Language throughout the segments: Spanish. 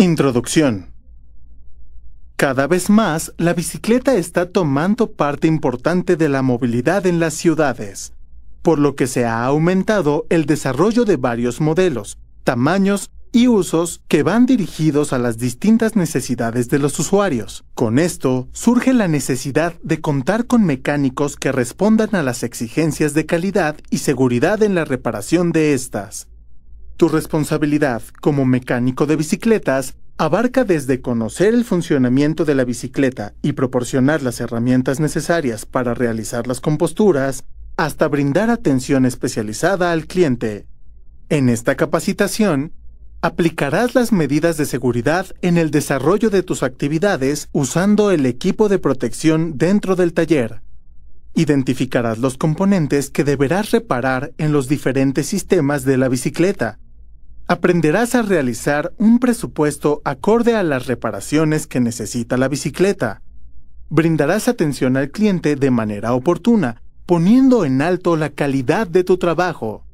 Introducción. Cada vez más, la bicicleta está tomando parte importante de la movilidad en las ciudades, por lo que se ha aumentado el desarrollo de varios modelos, tamaños y usos que van dirigidos a las distintas necesidades de los usuarios. Con esto, surge la necesidad de contar con mecánicos que respondan a las exigencias de calidad y seguridad en la reparación de estas. Tu responsabilidad como mecánico de bicicletas abarca desde conocer el funcionamiento de la bicicleta y proporcionar las herramientas necesarias para realizar las composturas, hasta brindar atención especializada al cliente. En esta capacitación, aplicarás las medidas de seguridad en el desarrollo de tus actividades usando el equipo de protección dentro del taller. Identificarás los componentes que deberás reparar en los diferentes sistemas de la bicicleta aprenderás a realizar un presupuesto acorde a las reparaciones que necesita la bicicleta. Brindarás atención al cliente de manera oportuna, poniendo en alto la calidad de tu trabajo.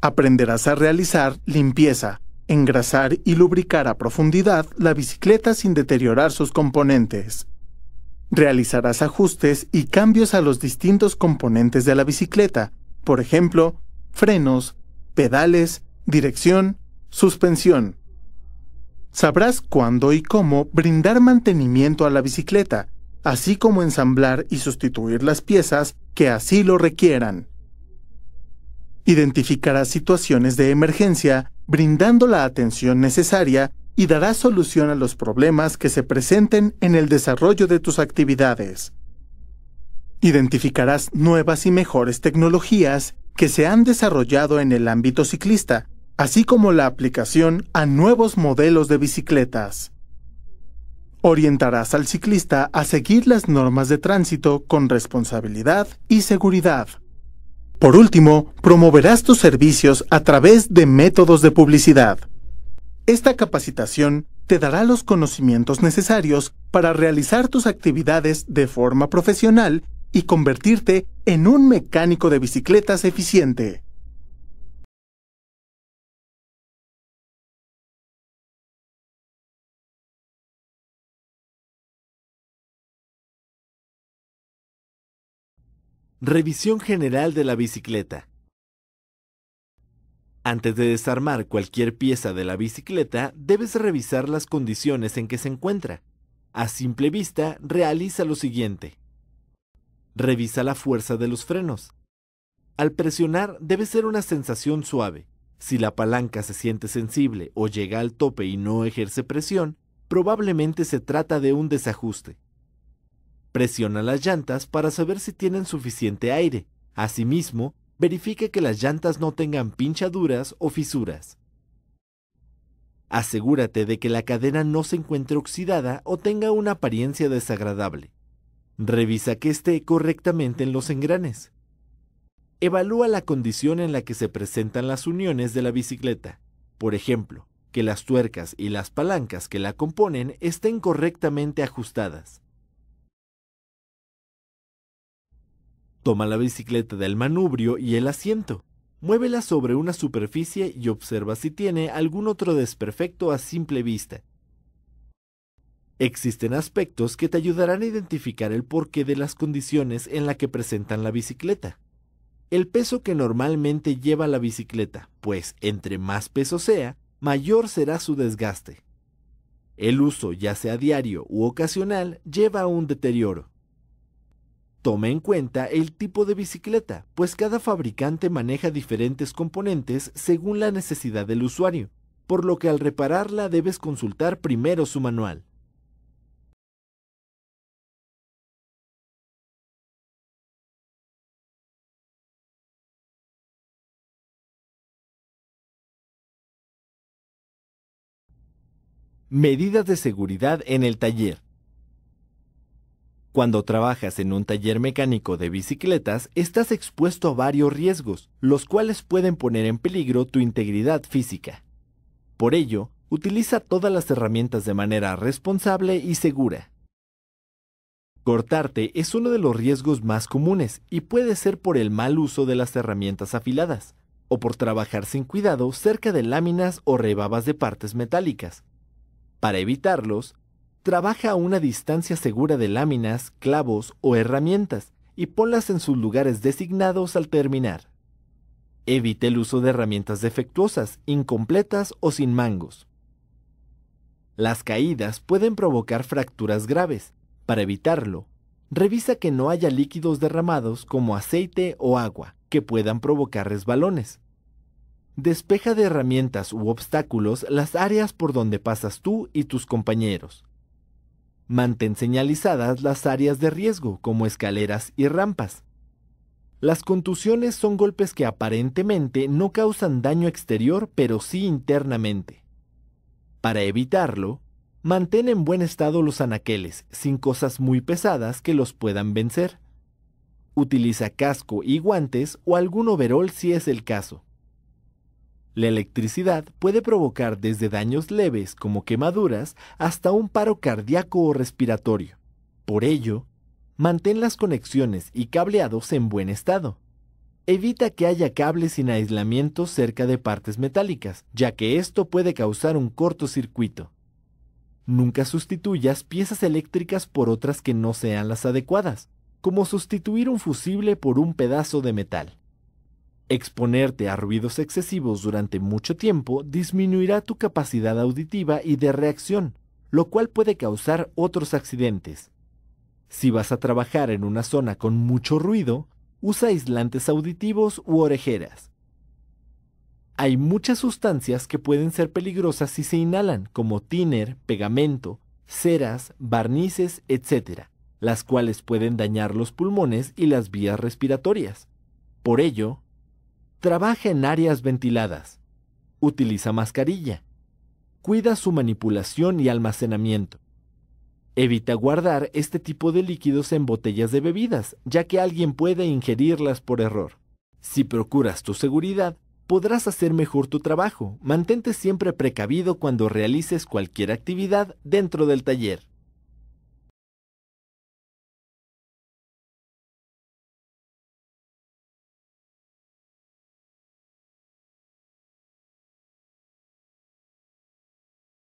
Aprenderás a realizar limpieza, engrasar y lubricar a profundidad la bicicleta sin deteriorar sus componentes. Realizarás ajustes y cambios a los distintos componentes de la bicicleta, por ejemplo, frenos, pedales, dirección, Suspensión. Sabrás cuándo y cómo brindar mantenimiento a la bicicleta, así como ensamblar y sustituir las piezas que así lo requieran. Identificarás situaciones de emergencia, brindando la atención necesaria y darás solución a los problemas que se presenten en el desarrollo de tus actividades. Identificarás nuevas y mejores tecnologías que se han desarrollado en el ámbito ciclista así como la aplicación a nuevos modelos de bicicletas. Orientarás al ciclista a seguir las normas de tránsito con responsabilidad y seguridad. Por último, promoverás tus servicios a través de métodos de publicidad. Esta capacitación te dará los conocimientos necesarios para realizar tus actividades de forma profesional y convertirte en un mecánico de bicicletas eficiente. Revisión general de la bicicleta. Antes de desarmar cualquier pieza de la bicicleta, debes revisar las condiciones en que se encuentra. A simple vista, realiza lo siguiente. Revisa la fuerza de los frenos. Al presionar debe ser una sensación suave. Si la palanca se siente sensible o llega al tope y no ejerce presión, probablemente se trata de un desajuste. Presiona las llantas para saber si tienen suficiente aire. Asimismo, verifique que las llantas no tengan pinchaduras o fisuras. Asegúrate de que la cadena no se encuentre oxidada o tenga una apariencia desagradable. Revisa que esté correctamente en los engranes. Evalúa la condición en la que se presentan las uniones de la bicicleta. Por ejemplo, que las tuercas y las palancas que la componen estén correctamente ajustadas. Toma la bicicleta del manubrio y el asiento. Muévela sobre una superficie y observa si tiene algún otro desperfecto a simple vista. Existen aspectos que te ayudarán a identificar el porqué de las condiciones en la que presentan la bicicleta. El peso que normalmente lleva la bicicleta, pues entre más peso sea, mayor será su desgaste. El uso, ya sea diario u ocasional, lleva a un deterioro. Tome en cuenta el tipo de bicicleta, pues cada fabricante maneja diferentes componentes según la necesidad del usuario, por lo que al repararla debes consultar primero su manual. Medidas de seguridad en el taller. Cuando trabajas en un taller mecánico de bicicletas, estás expuesto a varios riesgos, los cuales pueden poner en peligro tu integridad física. Por ello, utiliza todas las herramientas de manera responsable y segura. Cortarte es uno de los riesgos más comunes y puede ser por el mal uso de las herramientas afiladas, o por trabajar sin cuidado cerca de láminas o rebabas de partes metálicas. Para evitarlos, Trabaja a una distancia segura de láminas, clavos o herramientas y ponlas en sus lugares designados al terminar. Evite el uso de herramientas defectuosas, incompletas o sin mangos. Las caídas pueden provocar fracturas graves. Para evitarlo, revisa que no haya líquidos derramados como aceite o agua que puedan provocar resbalones. Despeja de herramientas u obstáculos las áreas por donde pasas tú y tus compañeros. Mantén señalizadas las áreas de riesgo, como escaleras y rampas. Las contusiones son golpes que aparentemente no causan daño exterior, pero sí internamente. Para evitarlo, mantén en buen estado los anaqueles, sin cosas muy pesadas que los puedan vencer. Utiliza casco y guantes o algún overol si es el caso. La electricidad puede provocar desde daños leves como quemaduras hasta un paro cardíaco o respiratorio. Por ello, mantén las conexiones y cableados en buen estado. Evita que haya cables sin aislamiento cerca de partes metálicas, ya que esto puede causar un cortocircuito. Nunca sustituyas piezas eléctricas por otras que no sean las adecuadas, como sustituir un fusible por un pedazo de metal. Exponerte a ruidos excesivos durante mucho tiempo disminuirá tu capacidad auditiva y de reacción, lo cual puede causar otros accidentes. Si vas a trabajar en una zona con mucho ruido, usa aislantes auditivos u orejeras. Hay muchas sustancias que pueden ser peligrosas si se inhalan, como tiner, pegamento, ceras, barnices, etc., las cuales pueden dañar los pulmones y las vías respiratorias. Por ello, Trabaja en áreas ventiladas. Utiliza mascarilla. Cuida su manipulación y almacenamiento. Evita guardar este tipo de líquidos en botellas de bebidas, ya que alguien puede ingerirlas por error. Si procuras tu seguridad, podrás hacer mejor tu trabajo. Mantente siempre precavido cuando realices cualquier actividad dentro del taller.